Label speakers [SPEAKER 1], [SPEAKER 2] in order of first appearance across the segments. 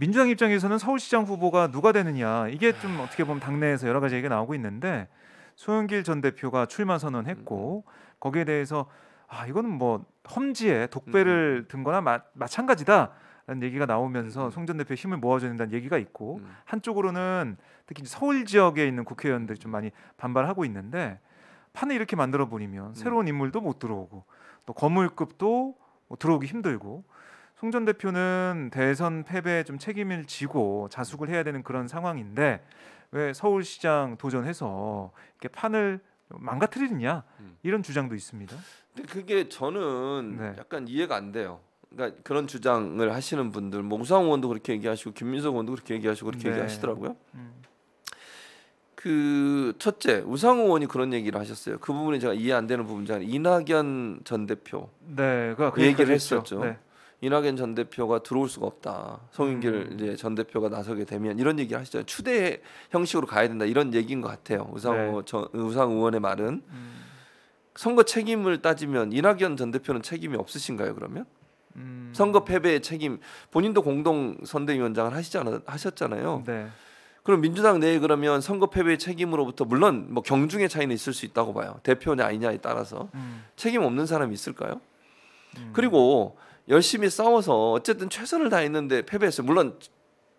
[SPEAKER 1] 민주당 입장에서는 서울시장 후보가 누가 되느냐 이게 좀 어떻게 보면 당내에서 여러 가지 얘기가 나오고 있는데 소영길 전 대표가 출마 선언했고 거기에 대해서 아 이거는 뭐 험지에 독배를 음, 음. 든거나 마, 찬가지다 라는 얘기가 나오면서 음, 송전 대표 힘을 모아줘야 된다는 얘기가 있고 한쪽으로는 특히 서울 지역에 있는 국회의원들이 좀 많이 반발하고 있는데 판을 이렇게 만들어 버리면 새로운 인물도 못 들어오고 또 거물급도 뭐 들어오기 힘들고 송전 대표는 대선 패배에 좀 책임을 지고 자숙을 해야 되는 그런 상황인데 왜 서울시장 도전해서 이렇게 판을 망가뜨리느냐 음. 이런 주장도 있습니다.
[SPEAKER 2] 근데 그게 저는 네. 약간 이해가 안 돼요. 그러니까 그런 주장을 하시는 분들 몽상 뭐 의원도 그렇게 얘기하시고 김민석 의원도 그렇게 얘기하시고 그렇게 네. 얘기하시더라고요. 음. 그 첫째 우상 의원이 그런 얘기를 하셨어요. 그 부분이 제가 이해 안 되는 부분이 아 이낙연 전 대표 네, 그 얘기를 했었죠. 네. 이낙연 전 대표가 들어올 수가 없다. 송인길 음. 이제 전 대표가 나서게 되면 이런 얘기를 하시죠 추대 형식으로 가야 된다 이런 얘기인 것 같아요. 우상 네. 어, 우상 의원의 말은 음. 선거 책임을 따지면 이낙연 전 대표는 책임이 없으신가요 그러면? 음. 선거 패배의 책임 본인도 공동 선대위원장을 하시잖아 하셨잖아요. 네. 그럼 민주당 내에 그러면 선거 패배의 책임으로부터 물론 뭐 경중의 차이는 있을 수 있다고 봐요. 대표냐 아니냐에 따라서 음. 책임 없는 사람이 있을까요? 음. 그리고 열심히 싸워서 어쨌든 최선을 다했는데 패배했어요. 물론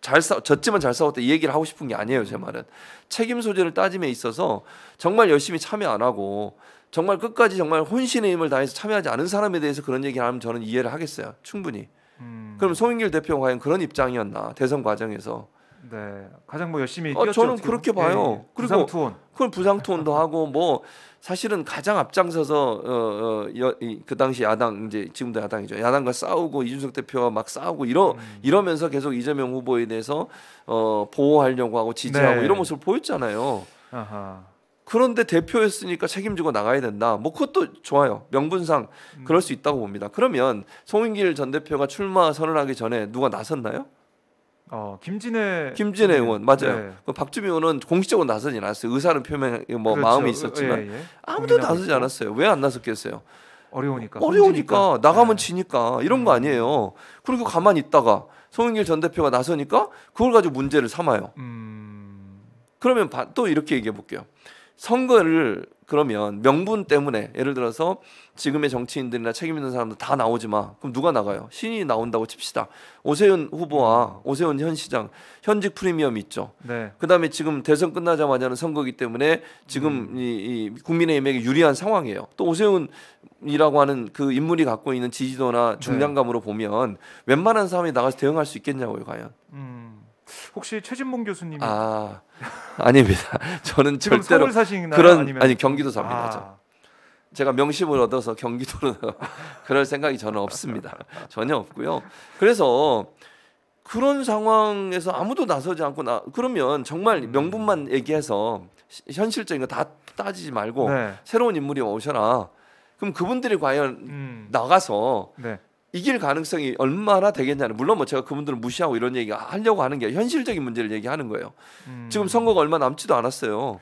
[SPEAKER 2] 잘 싸, 졌지만 잘 싸웠다 이 얘기를 하고 싶은 게 아니에요. 제 말은 책임 소재를 따짐에 있어서 정말 열심히 참여 안 하고 정말 끝까지 정말 혼신의 힘을 다해서 참여하지 않은 사람에 대해서 그런 얘기를 하면 저는 이해를 하겠어요. 충분히. 음. 그럼 송인길 대표가 과연 그런 입장이었나 대선 과정에서 네, 가장 뭐 열심히 아, 뛰었죠. 어, 저는 그렇게 봐요. 예, 예. 그리고 부상 투혼. 그걸 부상 투혼도 하고 뭐 사실은 가장 앞장서서 어어 어, 그 당시 야당 이제 지금도 야당이죠. 야당과 싸우고 이준석 대표와 막 싸우고 이러 음. 이러면서 계속 이재명 후보에 대해서 어 보호하려고 하고 지지하고 네. 이런 모습을 보였잖아요. 아하. 그런데 대표였으니까 책임지고 나가야 된다. 뭐 그것도 좋아요. 명분상 음. 그럴 수 있다고 봅니다. 그러면 송인길 전 대표가 출마 선언하기 전에 누가 나섰나요? 어,
[SPEAKER 1] 김진애
[SPEAKER 2] 김진애 의원 맞아요. 네. 박주민 의원은 공식적으로 나서진 않았어요. 의사는 표명 뭐 그렇죠. 마음이 있었지만 예, 예. 아무도 나서지 않았어요. 왜 안 나섰겠어요? 어려우니까. 어려우니까 혼지니까. 나가면 네. 지니까 이런 거 음. 아니에요. 그리고 가만히 있다가 송영길 전 대표가 나서니까 그걸 가지고 문제를 삼아요. 음... 그러면 또 이렇게 얘기해 볼게요. 선거를 그러면 명분 때문에 예를 들어서 지금의 정치인들이나 책임 있는 사람도다 나오지 마. 그럼 누가 나가요? 신이 나온다고 칩시다. 오세훈 후보와 음. 오세훈 현 시장 현직 프리미엄 있죠. 네. 그다음에 지금 대선 끝나자마자는 선거기 때문에 지금 음. 이, 이 국민의힘에게 유리한 상황이에요. 또 오세훈이라고 하는 그 인물이 갖고 있는 지지도나 네. 중량감으로 네. 보면 웬만한 사람이 나가서 대응할 수 있겠냐고요, 과연. 음.
[SPEAKER 1] 혹시 최진봉 교수님아
[SPEAKER 2] 아닙니다. 저는 절대로 그런 아니면... 아니 경기도 삽니다. 아. 제가 명심을 얻어서 경기도로 그럴 생각이 저는 없습니다. 전혀 없고요. 그래서 그런 상황에서 아무도 나서지 않고 나 그러면 정말 음. 명분만 얘기해서 현실적인 거 다 따지지 말고 네. 새로운 인물이 오셔라. 그럼 그분들이 과연 음. 나가서 네. 이길 가능성이 얼마나 되겠냐는 물론 뭐 제가 그분들을 무시하고 이런 얘기 하려고 하는 게 현실적인 문제를 얘기하는 거예요. 음. 지금 선거가 얼마 남지도 않았어요.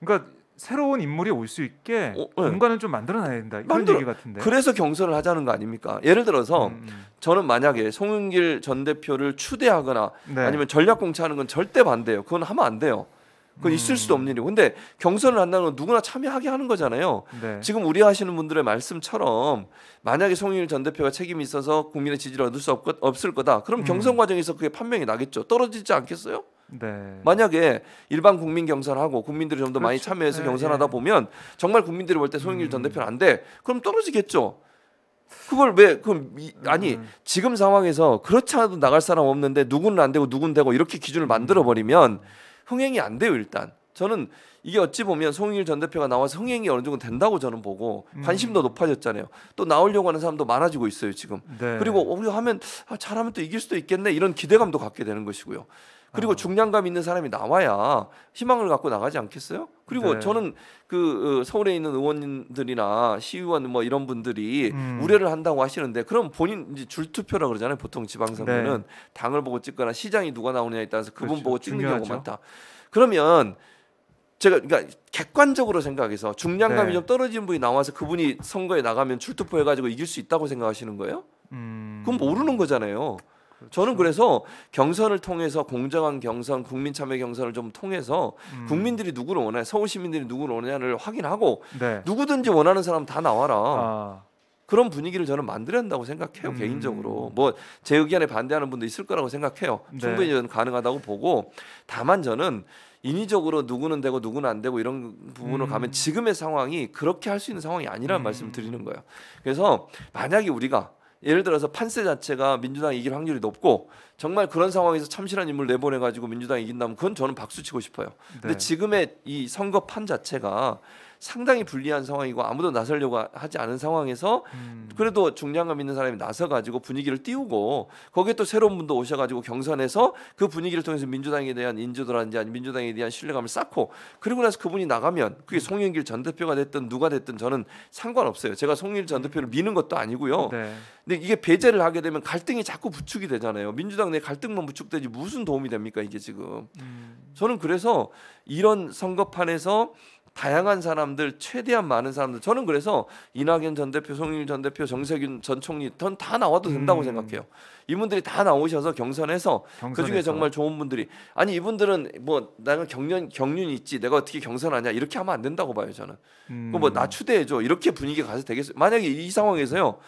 [SPEAKER 2] 그러니까 새로운 인물이 올 수 있게 어, 네. 공간을
[SPEAKER 1] 좀 만들어놔야 된다 이런 만들어, 얘기 같은데. 그래서
[SPEAKER 2] 경선을 하자는 거 아닙니까? 예를 들어서 음. 음, 음. 저는 만약에 송은길전 대표를 추대하거나 네. 아니면 전략 공천하는 건 절대 반대예요. 그건 하면 안 돼요. 그건 음. 있을 수도 없는 일이고. 근데 경선을 한다는 건 누구나 참여하게 하는 거잖아요. 네. 지금 우리하시는 분들의 말씀처럼 만약에 송영일 전 대표가 책임이 있어서 국민의 지지를 얻을 수 없, 없을 거다. 그럼 음. 경선 과정에서 그게 판명이 나겠죠. 떨어지지 않겠어요? 네. 만약에 일반 국민 경선하고 국민들이 좀더 그렇죠. 많이 참여해서 네, 경선하다 예. 보면 정말 국민들이 볼 때 송영길 음. 전 대표는 안 돼. 그럼 떨어지겠죠. 그걸 왜 그럼 이, 음. 아니 음. 지금 상황에서 그렇지 않아도 나갈 사람 없는데 누구는 안 되고 누군 되고 이렇게 기준을 만들어 버리면 음. 흥행이 안 돼요 일단. 저는 이게 어찌 보면 송영길 전 대표가 나와서 흥행이 어느 정도 된다고 저는 보고 음. 관심도 음. 높아졌잖아요. 또 나오려고 하는 사람도 많아지고 있어요 지금. 네. 그리고 오히려 하면 아, 잘하면 또 이길 수도 있겠네 이런 기대감도 갖게 되는 것이고요. 그리고 아. 중량감 있는 사람이 나와야 희망을 갖고 나가지 않겠어요? 그리고 네. 저는 그 어, 서울에 있는 의원들이나 시의원 뭐 이런 분들이 음. 우려를 한다고 하시는데 그럼 본인 이제 줄투표라 그러잖아요. 보통 지방선거는 네. 당을 보고 찍거나 시장이 누가 나오느냐에 따라서 그분 그렇죠. 보고 찍는 중요하죠. 경우가 많다. 그러면 제가 그러니까 객관적으로 생각해서 중량감이 네. 좀 떨어진 분이 나와서 그분이 선거에 나가면 줄투표 해가지고 이길 수 있다고 생각하시는 거예요? 음... 그건 모르는 거잖아요. 그렇죠. 저는 그래서 경선을 통해서 공정한 경선, 국민 참여 경선을 좀 통해서 음. 국민들이 누구를 원해, 서울 시민들이 누구를 원하냐를 확인하고 네. 누구든지 원하는 사람 다 나와라. 아. 그런 분위기를 저는 만들어야 한다고 생각해요 음. 개인적으로 뭐 제 의견에 반대하는 분도 있을 거라고 생각해요 네. 충분히 저는 가능하다고 보고 다만 저는 인위적으로 누구는 되고 누구는 안 되고 이런 부분을 음. 가면 지금의 상황이 그렇게 할 수 있는 상황이 아니라는 음. 말씀을 드리는 거예요 그래서 만약에 우리가 예를 들어서 판세 자체가 민주당이 이길 확률이 높고 정말 그런 상황에서 참신한 인물 내보내 가지고 민주당이 이긴다면 그건 저는 박수 치고 싶어요. 근데 네. 지금의 이 선거 판 자체가 상당히 불리한 상황이고 아무도 나서려고 하지 않은 상황에서 음. 그래도 중량감 있는 사람이 나서가지고 분위기를 띄우고 거기에 또 새로운 분도 오셔가지고 경선에서 그 분위기를 통해서 민주당에 대한 인지도라든지 아니 민주당에 대한 신뢰감을 쌓고 그리고 나서 그분이 나가면 그게 음. 송영길 전 대표가 됐든 누가 됐든 저는 상관없어요. 제가 송영길 전 음. 대표를 미는 것도 아니고요. 네. 근데 이게 배제를 하게 되면 갈등이 자꾸 부추기 되잖아요. 민주당 내 갈등만 부축되지 무슨 도움이 됩니까 이게 지금. 음. 저는 그래서 이런 선거판에서 다양한 사람들 최대한 많은 사람들 저는 그래서 이낙연 전 대표, 송영길 전 대표, 정세균 전 총리 전 다 나와도 된다고 음. 생각해요. 이분들이 다 나오셔서 경선해서, 경선에서. 그 그중에 정말 좋은 분들이 아니 이분들은 뭐 나는 경련 경륜 있지 내가 어떻게 경선하냐 이렇게 하면 안 된다고 봐요 저는. 뭐 음. 뭐나 추대해 줘 이렇게 분위기 가서 되겠어. 만약에 이 상황에서요.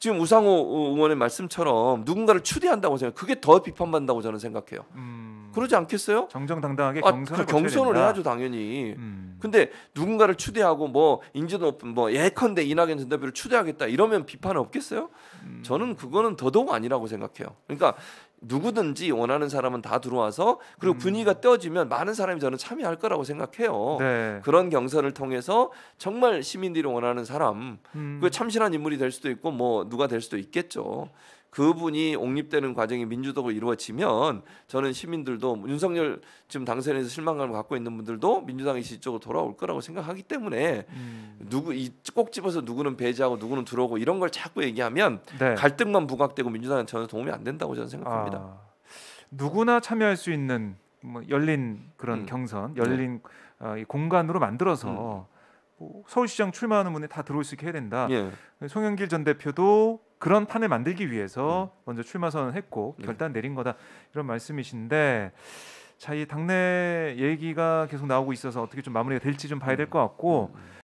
[SPEAKER 2] 지금 우상호 의원의 말씀처럼 누군가를 추대한다고 생각, 해요 그게 더 비판받는다고 저는 생각해요. 음. 그러지 않겠어요?
[SPEAKER 1] 정정당당하게 아, 그 경선을, 아, 경선을 해야죠
[SPEAKER 2] 당연히. 음. 근데 누군가를 추대하고 뭐 인지도 높은 뭐 예컨대 이낙연 전 대표를 추대하겠다 이러면 비판 없겠어요? 음. 저는 그거는 더더욱 아니라고 생각해요. 그러니까 누구든지 원하는 사람은 다 들어와서 그리고 음. 분위기가 떼어지면 많은 사람이 저는 참여할 거라고 생각해요. 네. 그런 경선을 통해서 정말 시민들이 원하는 사람, 음. 그 참신한 인물이 될 수도 있고 뭐 누가 될 수도 있겠죠. 그분이 옹립되는 과정이 민주적으로 이루어지면 저는 시민들도 윤석열 지금 당선에서 실망감을 갖고 있는 분들도 민주당이 이쪽으로 돌아올 거라고 생각하기 때문에 음. 누구 이 꼭 집어서 누구는 배제하고 누구는 들어오고 이런 걸 자꾸 얘기하면 네. 갈등만 부각되고 민주당은 전혀 도움이 안 된다고 저는 생각합니다. 아,
[SPEAKER 1] 누구나 참여할 수 있는 뭐 열린 그런 음. 경선, 네. 열린 네. 어, 공간으로 만들어서 음. 뭐 서울시장 출마하는 분이 다 들어올 수 있게 해야 된다. 예. 송영길 전 대표도 그런 판을 만들기 위해서 음. 먼저 출마 선언했고 네. 결단 내린 거다 이런 말씀이신데 자이 당내 얘기가 계속 나오고 있어서 어떻게 좀 마무리가 될지 좀 봐야 될 것 같고 음, 음, 음.